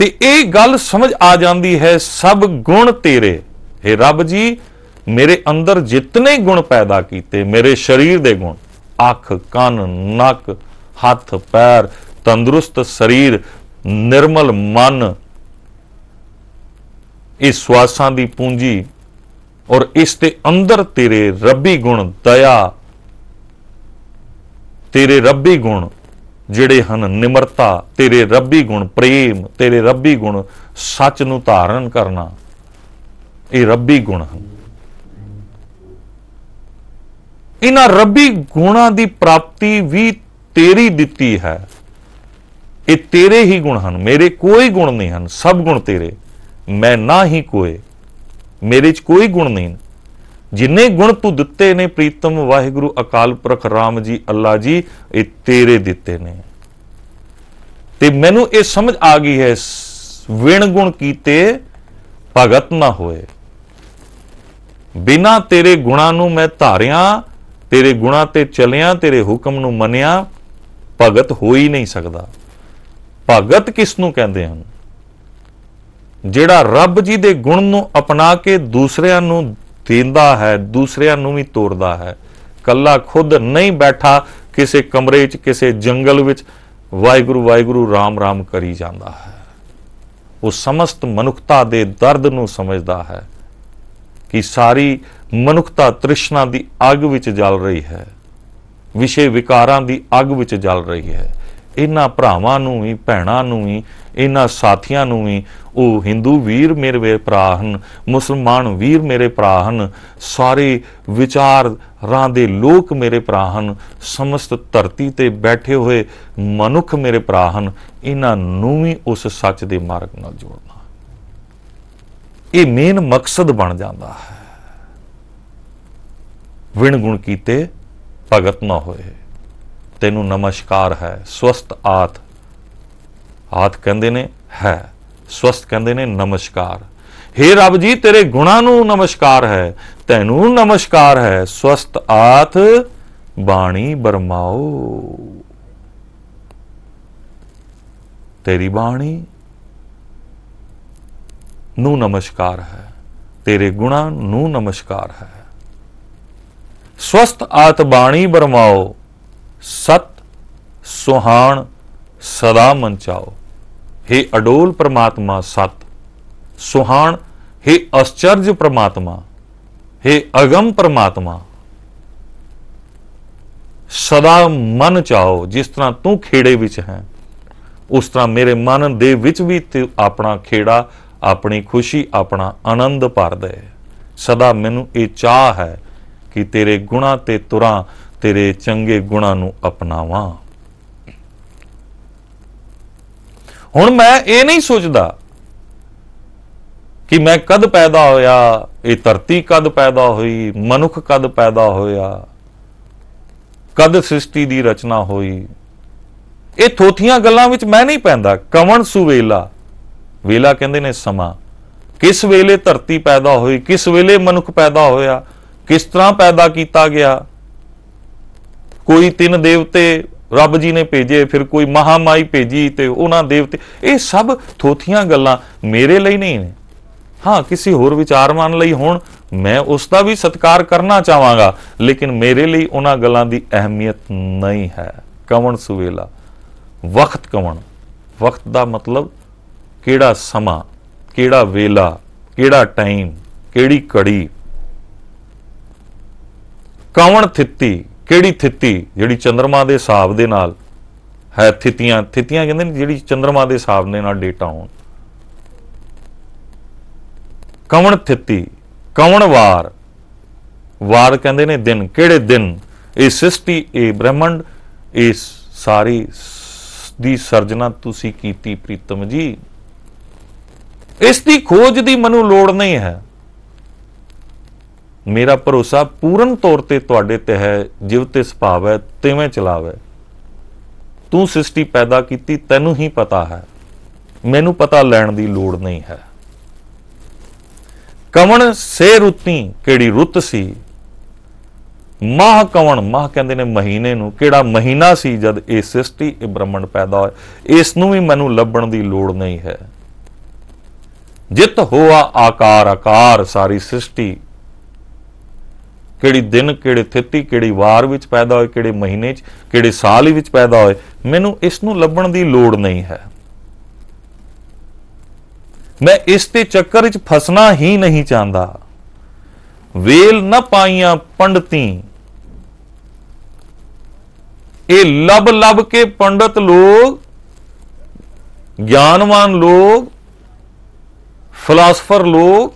ਤੇ ਇਹ ਗੱਲ ਸਮਝ ਆ ਜਾਂਦੀ ਹੈ ਸਭ ਗੁਣ ਤੇਰੇ हे ਰੱਬ ਜੀ ਮੇਰੇ ਅੰਦਰ ਜਿੰਨੇ ਗੁਣ ਪੈਦਾ ਕੀਤੇ ਮੇਰੇ ਸਰੀਰ ਦੇ ਗੁਣ ਅੱਖ ਕੰਨ ਨੱਕ ਹੱਥ ਪੈਰ ਤੰਦਰੁਸਤ ਸਰੀਰ ਨਿਰਮਲ ਮਨ ਇਸ ਸਵਾਸਾਂ ਦੀ ਪੂੰਜੀ ਔਰ ਇਸ ਤੇ ਅੰਦਰ ਤੇਰੇ ਰੱਬੀ ਗੁਣ ਦਇਆ ਤੇਰੇ ਰੱਬੀ ਗੁਣ ਜਿਹੜੇ ਹਨ ਨਿਮਰਤਾ ਤੇਰੇ ਰੱਬੀ ਗੁਣ ਪ੍ਰੇਮ ਤੇਰੇ ਰੱਬੀ ਗੁਣ ਸੱਚ ਨੂੰ ਧਾਰਨ ਕਰਨਾ ਇਹ ਰੱਬੀ ਗੁਣ ਹਨ ਇਹਨਾਂ ਰੱਬੀ ਗੁਣਾਂ ਦੀ ਪ੍ਰਾਪਤੀ ਵੀ ਤੇਰੀ ਦਿੱਤੀ ਹੈ ਇਹ ਤੇਰੇ ਹੀ ਗੁਣ ਹਨ ਮੇਰੇ ਕੋਈ ਗੁਣ ਨਹੀਂ ਹਨ ਸਭ ਗੁਣ ਤੇਰੇ ਮੈਂ ਨਾ ਹੀ ਕੋਏ ਮੇਰੇ 'ਚ ਕੋਈ ਗੁਣ ਨਹੀਂ ਜਿੰਨੇ ਗੁਣ ਤੂੰ ਦਿੱਤੇ ਨੇ ਪ੍ਰੀਤਮ ਵਾਹਿਗੁਰੂ ਅਕਾਲ ਪੁਰਖ ਰਾਮ ਜੀ ਅੱਲਾ ਜੀ ਇਹ ਤੇਰੇ ਦਿੱਤੇ ਨੇ ਤੇ ਮੈਨੂੰ ਇਹ ਸਮਝ ਆ ਗਈ ਹੈ ਵਿਣ ਗੁਣ ਕੀਤੇ ਭਗਤ ਨਾ ਹੋਏ ਬਿਨਾ ਤੇਰੇ ਗੁਣਾ ਨੂੰ ਮੈਂ ਧਾਰਿਆ ਤੇਰੇ ਗੁਣਾ ਤੇ ਚਲਿਆ ਤੇਰੇ ਹੁਕਮ ਨੂੰ ਮੰਨਿਆ ਭਗਤ ਹੋ ਹੀ ਨਹੀਂ ਸਕਦਾ ਭਗਤ ਕਿਸ ਨੂੰ ਕਹਿੰਦੇ ਹਨ ਜਿਹੜਾ ਰੱਬ ਜੀ ਦੇ ਗੁਣ ਨੂੰ ਅਪਣਾ ਕੇ ਦੂਸਰਿਆਂ ਨੂੰ ਦੇਂਦਾ ਹੈ ਦੂਸਰਿਆਂ ਨੂੰ ਵੀ ਤੋਰਦਾ ਹੈ ਕੱਲਾ ਖੁਦ ਨਹੀਂ ਬੈਠਾ ਕਿਸੇ ਕਮਰੇ 'ਚ ਕਿਸੇ ਜੰਗਲ ਵਿੱਚ ਵਾਹਿਗੁਰੂ ਵਾਹਿਗੁਰੂ ਰਾਮ ਰਾਮ ਕਰੀ ਜਾਂਦਾ ਹੈ ਉਹ ਸਮਸਤ ਮਨੁੱਖਤਾ ਦੇ ਦਰਦ ਨੂੰ ਸਮਝਦਾ ਹੈ ਕਿ ਸਾਰੀ ਮਨੁੱਖਤਾ ਤ੍ਰਿਸ਼ਨਾ ਦੀ ਅੱਗ ਵਿੱਚ ਜਲ ਰਹੀ ਹੈ ਵਿਸ਼ੇ ਵਿਕਾਰਾਂ ਦੀ ਅੱਗ ਵਿੱਚ ਜਲ ਰਹੀ ਹੈ ਇਹਨਾਂ ਭਰਾਵਾਂ ਨੂੰ ਵੀ ਭੈਣਾਂ ਨੂੰ ਵੀ ਇਹਨਾਂ ਸਾਥੀਆਂ ਨੂੰ ਵੀ ਉਹ ਹਿੰਦੂ ਵੀਰ ਮੇਰੇ ਭਰਾ ਹਨ ਮੁਸਲਮਾਨ ਵੀਰ ਮੇਰੇ ਭਰਾ ਹਨ ਸਾਰੇ ਵਿਚਾਰ ਰਾਂ ਦੇ ਲੋਕ ਮੇਰੇ ਭਰਾ ਹਨ ਸਮਸਤ ਧਰਤੀ ਤੇ ਬੈਠੇ ਹੋਏ ਮਨੁੱਖ ਮੇਰੇ ਭਰਾ ਹਨ ਇਹਨਾਂ ਨੂੰ ਵੀ ਉਸ ਸੱਚ ਦੇ ਮਾਰਗ ਨਾਲ ਜੋੜਨਾ ਇਹ ਮੇਨ ਮਕਸਦ ਬਣ ਜਾਂਦਾ ਹੈ ਵਿਣ ਗੁਣ ਕੀਤੇ ਭਗਤ ਨਾ ਹੋਏ ਤੈਨੂੰ ਨਮਸਕਾਰ ਹੈ ਸਵਸਤ ਆਤ ਆਤ ਕਹਿੰਦੇ ਨੇ ਹੈ ਸਵਸਤ ਕਹਿੰਦੇ ਨੇ ਨਮਸਕਾਰ हे ਰੱਬ ਜੀ ਤੇਰੇ ਗੁਣਾ ਨੂੰ ਨਮਸਕਾਰ ਹੈ ਤੈਨੂੰ ਨਮਸਕਾਰ ਹੈ ਸਵਸਤ ਆਤ ਬਾਣੀ ਬਰਮਾਓ ਤੇਰੀ ਬਾਣੀ ਨੂੰ ਨਮਸਕਾਰ ਹੈ ਤੇਰੇ ਗੁਣਾ ਨੂੰ ਨਮਸਕਾਰ ਹੈ ਸਵਸਤ ਆਤ ਬਾਣੀ ਬਰਮਾਓ ਸਤ ਸੁਹਾਣ ਸਦਾ ਮਨ ਚਾਓ हे ਅਡੋਲ ਪ੍ਰਮਾਤਮਾ ਸਤ ਸੁਹਾਣ हे ਅਸਚਰਜ ਪ੍ਰਮਾਤਮਾ हे ਅਗੰਮ ਪ੍ਰਮਾਤਮਾ ਸਦਾ ਮਨ ਚਾਓ ਜਿਸ ਤਰ੍ਹਾਂ ਤੂੰ ਖੇੜੇ ਵਿੱਚ ਹੈ ਉਸ ਤਰ੍ਹਾਂ ਮੇਰੇ ਮਨ ਦੇ ਵਿੱਚ ਵੀ ਤੇ ਆਪਣਾ ਖੇੜਾ ਆਪਣੀ ਖੁਸ਼ੀ ਆਪਣਾ ਆਨੰਦ ਭਰ ਦੇ ਸਦਾ ਮੈਨੂੰ ਇਹ ਚਾਹ ਹੈ ਕਿ ਤੇਰੇ ਗੁਣਾ ਤੇ ਤੁਰਾਂ ਤੇਰੇ ਚੰਗੇ ਗੁਣਾਂ ਨੂੰ ਅਪਣਾਵਾਂ ਹੁਣ ਮੈਂ ਇਹ ਨਹੀਂ ਸੋਚਦਾ ਕਿ ਮੈਂ ਕਦ ਪੈਦਾ ਹੋਇਆ ਇਹ ਧਰਤੀ ਕਦ ਪੈਦਾ ਹੋਈ ਮਨੁੱਖ ਕਦ ਪੈਦਾ ਹੋਇਆ ਕਦ ਸ੍ਰਿਸ਼ਟੀ ਦੀ ਰਚਨਾ ਹੋਈ ਇਹ ਥੋਥੀਆਂ ਗੱਲਾਂ ਵਿੱਚ ਮੈਂ ਨਹੀਂ ਪੈਂਦਾ ਕਵਣ ਸੁਵੇਲਾ ਵੇਲਾ ਕਹਿੰਦੇ ਨੇ ਸਮਾਂ ਕਿਸ ਵੇਲੇ ਧਰਤੀ ਪੈਦਾ ਹੋਈ ਕਿਸ ਵੇਲੇ ਮਨੁੱਖ ਪੈਦਾ ਹੋਇਆ ਕਿਸ ਤਰ੍ਹਾਂ ਪੈਦਾ ਕੀਤਾ ਗਿਆ ਕੋਈ ਤਿੰਨ ਦੇਵਤੇ ਰੱਬ ਜੀ ਨੇ ਭੇਜੇ ਫਿਰ ਕੋਈ ਮਹਾਮਾਈ ਭੇਜੀ ਤੇ ਉਹਨਾਂ ਦੇਵਤੇ ਇਹ ਸਭ ਥੋਥੀਆਂ ਗੱਲਾਂ ਮੇਰੇ ਲਈ ਨਹੀਂ ਨੇ ਹਾਂ ਕਿਸੇ ਹੋਰ ਮੰਨ ਲਈ ਹੋਣ ਮੈਂ ਉਸ ਦਾ ਵੀ ਸਤਿਕਾਰ ਕਰਨਾ ਚਾਹਾਂਗਾ ਲੇਕਿਨ ਮੇਰੇ ਲਈ ਉਹਨਾਂ ਗੱਲਾਂ ਦੀ ਅਹਿਮੀਅਤ ਨਹੀਂ ਹੈ ਕਵਣ ਸੁਵੇਲਾ ਵਕਤ ਕਵਣ ਵਕਤ ਦਾ ਮਤਲਬ ਕਿਹੜਾ ਸਮਾਂ ਕਿਹੜਾ ਵੇਲਾ ਕਿਹੜਾ ਟਾਈਮ ਕਿਹੜੀ ਕੜੀ ਕਵਣ ਥਿੱਤੀ ਕਿਹੜੀ ਥਿਤੀ ਜਿਹੜੀ ਚੰਦਰਮਾ ਦੇ ਹਿਸਾਬ ਦੇ ਨਾਲ ਹੈ ਥਿਤੀਆਂ ਥਿਤੀਆਂ ਕਹਿੰਦੇ ਨੇ ਜਿਹੜੀ ਚੰਦਰਮਾ ਦੇ ਹਿਸਾਬ ਦੇ ਨਾਲ ਡੇਟਾ ਹੋਣ ਕਵਣ ਥਿਤੀ ਕਵਣ ਵਾਰ ਵਾਰ ਕਹਿੰਦੇ ਨੇ ਦਿਨ ਕਿਹੜੇ ਦਿਨ ਇਹ ਸ੍ਰਿਸ਼ਟੀ ਇਹ ਬ੍ਰਹਮੰਡ ਇਸ ਸਾਰੀ ਦੀ ਸਰਜਣਾ ਤੁਸੀਂ ਕੀਤੀ ਪ੍ਰੀਤਮ ਜੀ ਇਸ ਦੀ ਖੋਜ ਦੀ ਮਨੂੰ ਲੋੜ ਨਹੀਂ ਹੈ ਮੇਰਾ ਭਰੋਸਾ ਪੂਰਨ ਤੌਰ ਤੇ ਤੁਹਾਡੇ ਤੇ ਹੈ ਜਿਵ ਤੇ ਸੁਭਾਵ ਹੈ ਤਿਵੇਂ ਚਲਾਵੇ ਤੂੰ ਸ੍ਰਿਸ਼ਟੀ ਪੈਦਾ ਕੀਤੀ ਤੈਨੂੰ ਹੀ ਪਤਾ ਹੈ ਮੈਨੂੰ ਪਤਾ ਲੈਣ ਦੀ ਲੋੜ ਨਹੀਂ ਹੈ ਕਵਣ ਸੇ ਰੁੱਤੀ ਕਿਹੜੀ ਰੁੱਤ ਸੀ ਮਾਹ ਕਵਣ ਮਾਹ ਕਹਿੰਦੇ ਨੇ ਮਹੀਨੇ ਨੂੰ ਕਿਹੜਾ ਮਹੀਨਾ ਸੀ ਜਦ ਇਹ ਸ੍ਰਿਸ਼ਟੀ ਇਹ ਬ੍ਰਹਮੰਡ ਪੈਦਾ ਹੋਇਆ ਇਸ ਨੂੰ ਵੀ ਮੈਨੂੰ ਲੱਭਣ ਦੀ ਲੋੜ ਨਹੀਂ ਹੈ ਜਿਤ ਹੋਆ ਆਕਾਰ ਆਕਾਰ ਸਾਰੀ ਸ੍ਰਿਸ਼ਟੀ ਕਿਹੜੀ ਦਿਨ ਕਿਹੜੇ ਥਿੱਤੀ ਕਿਹੜੀ ਵਾਰ ਵਿੱਚ ਪੈਦਾ ਹੋਏ ਕਿਹੜੇ ਮਹੀਨੇ 'ਚ ਕਿਹੜੇ ਸਾਲ ਵਿੱਚ ਪੈਦਾ ਹੋਏ ਮੈਨੂੰ ਇਸ ਨੂੰ ਲੱਭਣ ਦੀ ਲੋੜ ਨਹੀਂ ਹੈ ਮੈਂ ਇਸ ਤੇ ਚੱਕਰ 'ਚ ਫਸਣਾ ਹੀ ਨਹੀਂ ਚਾਹੁੰਦਾ ਵੇਲ ਨਾ ਪਾਈਆਂ ਪੰਡਤੀ ਇਹ ਲਬ ਲਬ ਕੇ ਪੰਡਤ ਲੋਕ ਗਿਆਨਵਾਨ ਲੋਕ ਫਲਸਫਰ ਲੋਕ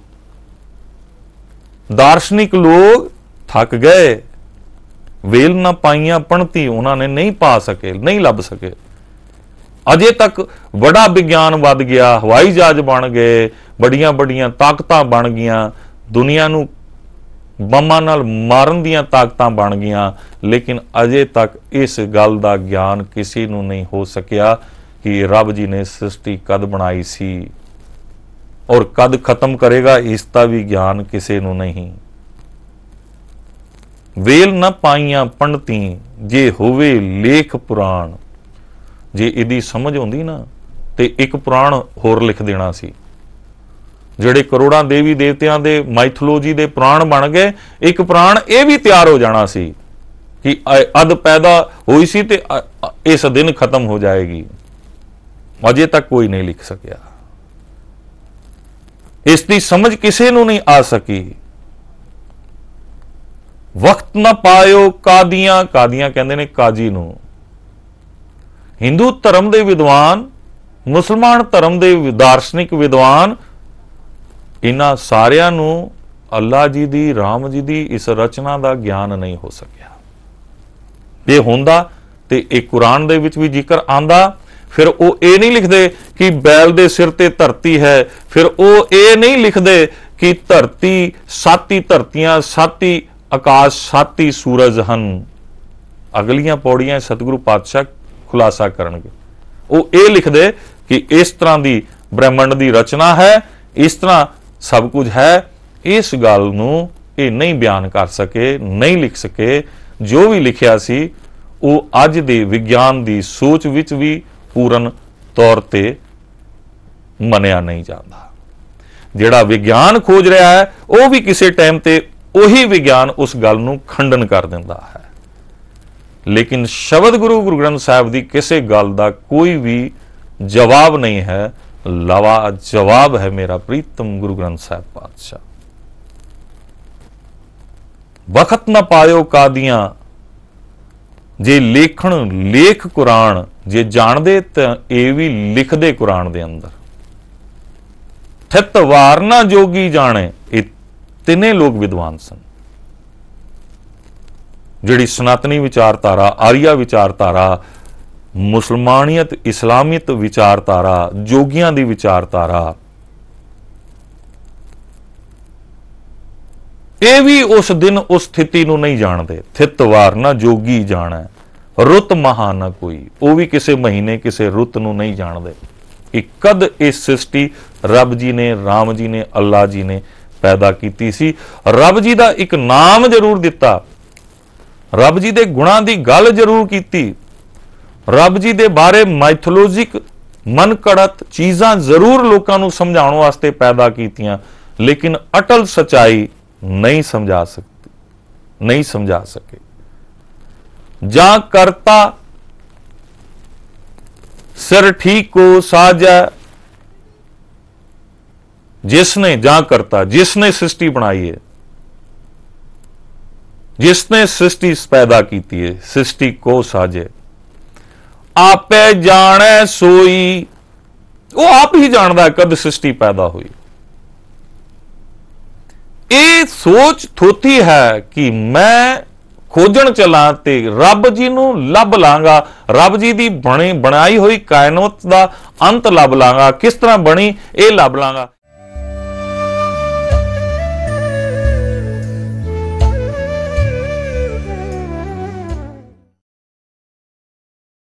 ਦਾਰਸ਼ਨਿਕ ਲੋਕ ਥੱਕ ਗਏ ਵੇਲ ਨਾ ਪਾਈਆਂ ਪਣਤੀ ਉਹਨਾਂ ਨੇ ਨਹੀਂ ਪਾ ਸਕੇ ਨਹੀਂ ਲੱਭ ਸਕੇ ਅਜੇ ਤੱਕ ਬੜਾ ਵਿਗਿਆਨ ਵੱਧ ਗਿਆ ਹਵਾਈ ਜਹਾਜ਼ ਬਣ ਗਏ ਬੜੀਆਂ ਬੜੀਆਂ ਤਾਕਤਾਂ ਬਣ ਗਈਆਂ ਦੁਨੀਆ ਨੂੰ ਬੰਮਾਂ ਨਾਲ ਮਾਰਨ ਦੀਆਂ ਤਾਕਤਾਂ ਬਣ ਗਈਆਂ ਲੇਕਿਨ ਅਜੇ ਤੱਕ ਇਸ ਗੱਲ ਦਾ ਗਿਆਨ ਕਿਸੇ ਨੂੰ ਨਹੀਂ ਹੋ ਸਕਿਆ ਕਿ ਰੱਬ ਜੀ ਨੇ ਸ੍ਰਿਸ਼ਟੀ ਕਦ ਬਣਾਈ ਸੀ ਔਰ ਕਦ ਖਤਮ ਕਰੇਗਾ ਇਸ ਦਾ ਵੀ ਗਿਆਨ ਕਿਸੇ ਨੂੰ ਨਹੀਂ ਵੇਲ ਨ ਪਾਈਆਂ ਪੰਡਤੀ ਜੇ ਹੋਵੇ ਲੇਖ ਪੁਰਾਣ ਜੇ ਇਹਦੀ ਸਮਝ ਹੁੰਦੀ ਨਾ ਤੇ ਇੱਕ ਪੁਰਾਣ ਹੋਰ ਲਿਖ ਦੇਣਾ ਸੀ ਜਿਹੜੇ ਕਰੋੜਾਂ ਦੇਵੀ ਦੇਵਤਿਆਂ ਦੇ ਮਾਈਥੋਲੋਜੀ ਦੇ ਪੁਰਾਣ ਬਣ ਗਏ ਇੱਕ ਪੁਰਾਣ ਇਹ ਵੀ ਤਿਆਰ ਹੋ ਜਾਣਾ ਸੀ ਕਿ ਅਦ ਪੈਦਾ ਹੋਈ ਸੀ ਤੇ ਇਸ ਦਿਨ ਖਤਮ ਹੋ ਜਾਏਗੀ ਅਜੇ ਤੱਕ ਕੋਈ ਨਹੀਂ ਲਿਖ ਸਕਿਆ ਇਸ ਦੀ ਸਮਝ ਕਿਸੇ ਨੂੰ ਨਹੀਂ ਆ ਸਕੀ ਵਕਤ ਨਾ ਪਾਇਓ ਕਾਦੀਆਂ ਕਾਦੀਆਂ ਕਹਿੰਦੇ ਨੇ ਕਾਜੀ ਨੂੰ ਹਿੰਦੂ ਧਰਮ ਦੇ ਵਿਦਵਾਨ ਮੁਸਲਮਾਨ ਧਰਮ ਦੇ ਦਾਰਸ਼ਨਿਕ ਵਿਦਵਾਨ ਇਹਨਾਂ ਸਾਰਿਆਂ ਨੂੰ ਅੱਲਾ ਜੀ ਦੀ ਰਾਮ ਜੀ ਦੀ ਇਸ ਰਚਨਾ ਦਾ ਗਿਆਨ ਨਹੀਂ ਹੋ ਸਕਿਆ ਇਹ ਹੁੰਦਾ ਤੇ ਇਹ ਕੁਰਾਨ ਦੇ ਵਿੱਚ ਵੀ ਜ਼ਿਕਰ ਆਂਦਾ ਫਿਰ ਉਹ ਇਹ ਨਹੀਂ ਲਿਖਦੇ ਕਿ ਬੈਲ ਦੇ ਸਿਰ ਤੇ ਧਰਤੀ ਹੈ ਫਿਰ ਉਹ ਇਹ ਨਹੀਂ ਲਿਖਦੇ ਕਿ ਧਰਤੀ ਸਾਤੀ ਧਰਤੀਆਂ ਸਾਤੀ ਆਕਾਸ਼ ਸਾਤੀ ਸੂਰਜ ਹਨ ਅਗਲੀਆਂ ਪੌੜੀਆਂ ਸਤਿਗੁਰੂ ਪਾਤਸ਼ਾਹ ਖੁਲਾਸਾ ਕਰਨਗੇ ਉਹ ਇਹ ਲਿਖਦੇ ਕਿ ਇਸ ਤਰ੍ਹਾਂ ਦੀ ਬ੍ਰਹਿਮੰਡ ਦੀ ਰਚਨਾ ਹੈ ਇਸ ਤਰ੍ਹਾਂ ਸਭ ਕੁਝ ਹੈ ਇਸ ਗੱਲ ਨੂੰ ਇਹ ਨਹੀਂ ਬਿਆਨ ਕਰ ਸਕੇ ਨਹੀਂ ਲਿਖ ਸਕੇ ਜੋ ਵੀ ਲਿਖਿਆ ਸੀ ਉਹ ਅੱਜ ਦੇ ਵਿਗਿਆਨ ਦੀ ਸੋਚ ਵਿੱਚ ਵੀ ਪੂਰਨ ਤੌਰ ਤੇ ਮੰਨਿਆ ਨਹੀਂ ਜਾਂਦਾ ਜਿਹੜਾ ਵਿਗਿਆਨ ਖੋਜ ਰਿਹਾ ਹੈ ਉਹ ਵੀ ਕਿਸੇ ਟਾਈਮ ਤੇ ਉਹੀ ਵਿਗਿਆਨ ਉਸ ਗੱਲ ਨੂੰ ਖੰਡਨ ਕਰ ਦਿੰਦਾ ਹੈ ਲੇਕਿਨ ਸ਼ਬਦ ਗੁਰੂ ਗੁਰੂ ਗ੍ਰੰਥ ਸਾਹਿਬ ਦੀ ਕਿਸੇ ਗੱਲ ਦਾ ਕੋਈ ਵੀ ਜਵਾਬ ਨਹੀਂ ਹੈ ਲਵਾ ਜਵਾਬ ਹੈ ਮੇਰਾ ਪ੍ਰੀਤਮ ਗੁਰੂ ਗ੍ਰੰਥ ਸਾਹਿਬ ਪਾਤਸ਼ਾਹ ਵਖਤ ਨਾ ਪਾਇਓ ਕਾਦੀਆਂ ਜੇ ਲੇਖਣ ਲੇਖ ਕੁਰਾਨ ਜੇ ਜਾਣਦੇ ਤਾਂ ਇਹ ਵੀ ਲਿਖਦੇ ਕੁਰਾਨ ਦੇ ਅੰਦਰ ਥਿਤ ਵਾਰਨਾ ਜੋਗੀ ਜਾਣੇ ਇਹ ਤਿੰਨੇ ਲੋਕ ਵਿਦਵਾਨ ਸਨ ਜਿਹੜੀ ਸਨਾਤਨੀ ਵਿਚਾਰਧਾਰਾ ਆਰੀਆ ਵਿਚਾਰਧਾਰਾ ਮੁਸਲਮਾਨੀਅਤ ਇਸਲਾਮੀਅਤ ਵਿਚਾਰਧਾਰਾ ਜੋਗੀਆਂ ਦੀ ਵਿਚਾਰਧਾਰਾ ਇਹ ਵੀ ਉਸ ਦਿਨ ਉਸ ਸਥਿਤੀ ਨੂੰ ਨਹੀਂ ਜਾਣਦੇ ਥਿਤਵਾਰ ਨਾ ਜੋਗੀ ਜਾਣਾ ਰੁੱਤ ਮਹਾ ਕੋਈ ਉਹ ਵੀ ਕਿਸੇ ਮਹੀਨੇ ਕਿਸੇ ਰੁੱਤ ਨੂੰ ਨਹੀਂ ਜਾਣਦੇ ਕਿ ਕਦ ਇਸ ਸ੍ਰਿਸ਼ਟੀ ਰੱਬ ਜੀ ਨੇ RAM ਜੀ ਨੇ ਅੱਲਾ ਜੀ ਨੇ ਪੈਦਾ ਕੀਤੀ ਸੀ ਰੱਬ ਜੀ ਦਾ ਇੱਕ ਨਾਮ ਜ਼ਰੂਰ ਦਿੱਤਾ ਰੱਬ ਜੀ ਦੇ ਗੁਣਾਂ ਦੀ ਗੱਲ ਜ਼ਰੂਰ ਕੀਤੀ ਰੱਬ ਜੀ ਦੇ ਬਾਰੇ ਮਾਈਥੋਲੋਜਿਕ ਮਨਕੜਤ ਚੀਜ਼ਾਂ ਜ਼ਰੂਰ ਲੋਕਾਂ ਨੂੰ ਸਮਝਾਉਣ ਵਾਸਤੇ ਪੈਦਾ ਕੀਤੀਆਂ ਲੇਕਿਨ ਅਟਲ ਸਚਾਈ ਨਹੀਂ ਸਮਝਾ ਸਕਦੀ ਨਹੀਂ ਸਮਝਾ ਸਕੇ ਜਾਂ ਕਰਤਾ ਸਿਰ ਠੀਕੋ ਕੋ ਸਾਜਾ ਜਿਸ ਨੇ ਜਾਂ ਕਰਤਾ ਜਿਸ ਨੇ ਸ੍ਰਿਸ਼ਟੀ ਬਣਾਈ ਹੈ ਜਿਸ ਨੇ ਸ੍ਰਿਸ਼ਟੀ ਪੈਦਾ ਕੀਤੀ ਹੈ ਸ੍ਰਿਸ਼ਟੀ ਕੋ ਸਾਜੇ ਆਪੇ ਜਾਣੈ ਸੋਈ ਉਹ ਆਪ ਹੀ ਜਾਣਦਾ ਕਦ ਸ੍ਰਿਸ਼ਟੀ ਪੈਦਾ ਹੋਈ ਇਹ ਸੋਚ ਥੋਤੀ ਹੈ ਕਿ ਮੈਂ ਖੋਜਣ ਚਲਾ ਤੇ ਰੱਬ ਜੀ ਨੂੰ ਲੱਭ ਲਾਂਗਾ ਰੱਬ ਜੀ ਦੀ ਬਣੀ ਬਣਾਈ ਹੋਈ ਕਾਇਨਾਤ ਦਾ ਅੰਤ ਲੱਭ ਲਾਂਗਾ ਕਿਸ ਤਰ੍ਹਾਂ ਬਣੀ ਇਹ ਲੱਭ ਲਾਂਗਾ